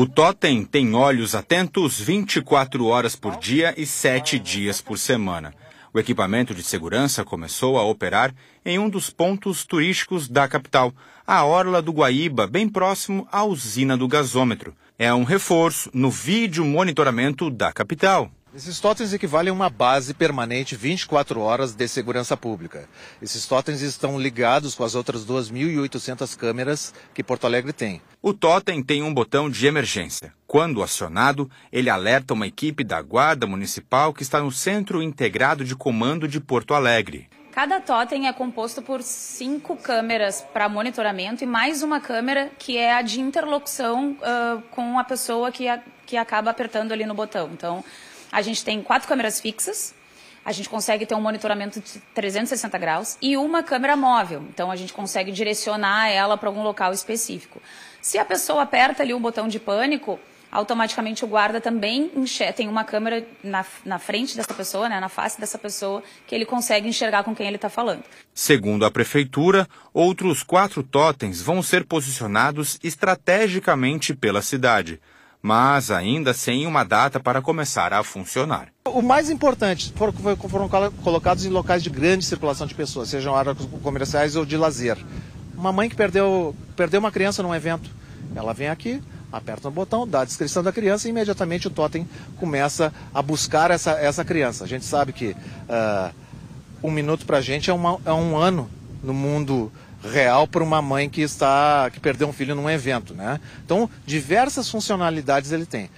O totem tem olhos atentos 24 horas por dia e 7 dias por semana. O equipamento de segurança começou a operar em um dos pontos turísticos da capital, a Orla do Guaíba, bem próximo à usina do gasômetro. É um reforço no vídeo monitoramento da capital. Esses totens equivalem a uma base permanente 24 horas de segurança pública. Esses totens estão ligados com as outras 2.800 câmeras que Porto Alegre tem. O totem tem um botão de emergência. Quando acionado, ele alerta uma equipe da Guarda Municipal que está no Centro Integrado de Comando de Porto Alegre. Cada totem é composto por cinco câmeras para monitoramento e mais uma câmera que é a de interlocução uh, com a pessoa que, a, que acaba apertando ali no botão. Então, a gente tem quatro câmeras fixas, a gente consegue ter um monitoramento de 360 graus e uma câmera móvel. Então a gente consegue direcionar ela para algum local específico. Se a pessoa aperta ali o botão de pânico, automaticamente o guarda também tem uma câmera na, na frente dessa pessoa, né, na face dessa pessoa, que ele consegue enxergar com quem ele está falando. Segundo a prefeitura, outros quatro totens vão ser posicionados estrategicamente pela cidade mas ainda sem uma data para começar a funcionar. O mais importante foram, foram colocados em locais de grande circulação de pessoas, sejam áreas comerciais ou de lazer. Uma mãe que perdeu, perdeu uma criança num evento, ela vem aqui, aperta o botão, dá a descrição da criança e imediatamente o totem começa a buscar essa, essa criança. A gente sabe que uh, um minuto para a gente é, uma, é um ano no mundo real para uma mãe que está que perdeu um filho num evento, né? Então, diversas funcionalidades ele tem.